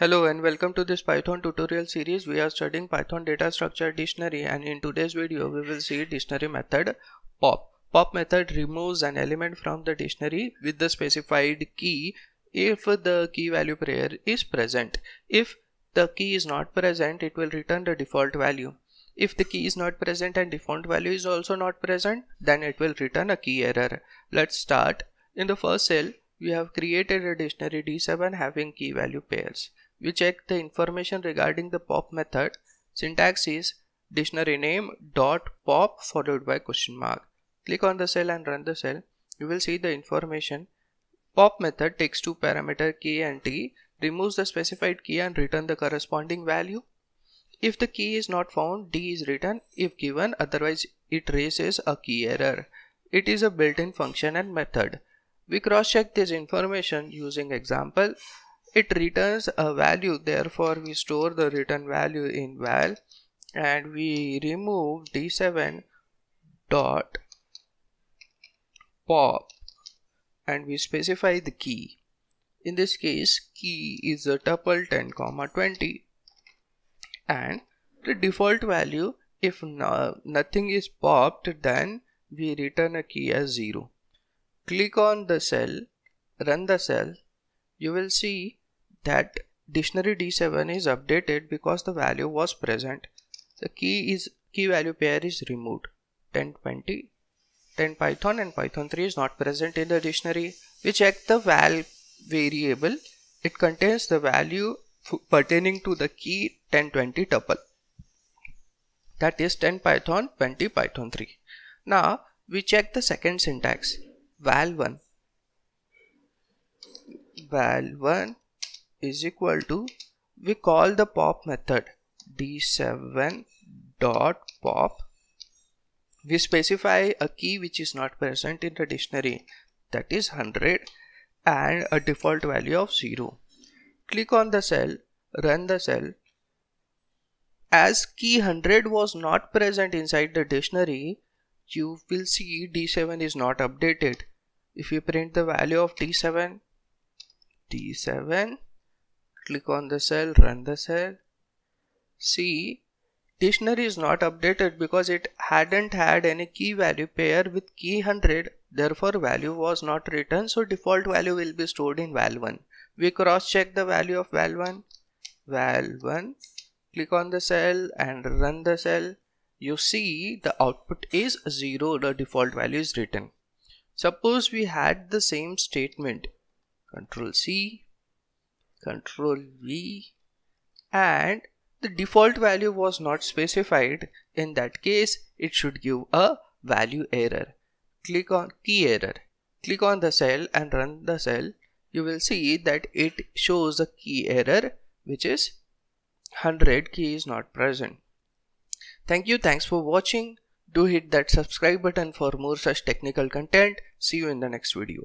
Hello and welcome to this Python tutorial series. We are studying Python data structure dictionary and in today's video we will see dictionary method pop. Pop method removes an element from the dictionary with the specified key if the key value pair is present. If the key is not present it will return the default value. If the key is not present and default value is also not present then it will return a key error. Let's start. In the first cell we have created a dictionary d7 having key value pairs you check the information regarding the pop method syntax is dictionary name dot pop followed by question mark click on the cell and run the cell you will see the information pop method takes two parameter key and t removes the specified key and return the corresponding value if the key is not found d is written if given otherwise it raises a key error it is a built-in function and method we cross-check this information using example it returns a value therefore we store the return value in val and we remove d7 dot pop and we specify the key in this case key is a tuple 10 comma 20 and the default value if no, nothing is popped then we return a key as 0 click on the cell run the cell you will see that dictionary d7 is updated because the value was present the key is key value pair is removed 1020 10 python and python 3 is not present in the dictionary we check the val variable it contains the value pertaining to the key 1020 tuple that is 10 python 20 python 3 now we check the second syntax val1 val1 is equal to we call the pop method d7 dot pop we specify a key which is not present in the dictionary that is 100 and a default value of 0 click on the cell run the cell as key 100 was not present inside the dictionary you will see d7 is not updated if you print the value of d7 d7 click on the cell run the cell see dictionary is not updated because it hadn't had any key value pair with key 100 therefore value was not written. so default value will be stored in val1 we cross check the value of val1 val1 click on the cell and run the cell you see the output is 0 the default value is written suppose we had the same statement control C control V and the default value was not specified in that case it should give a value error click on key error click on the cell and run the cell you will see that it shows a key error which is 100 key is not present thank you thanks for watching do hit that subscribe button for more such technical content see you in the next video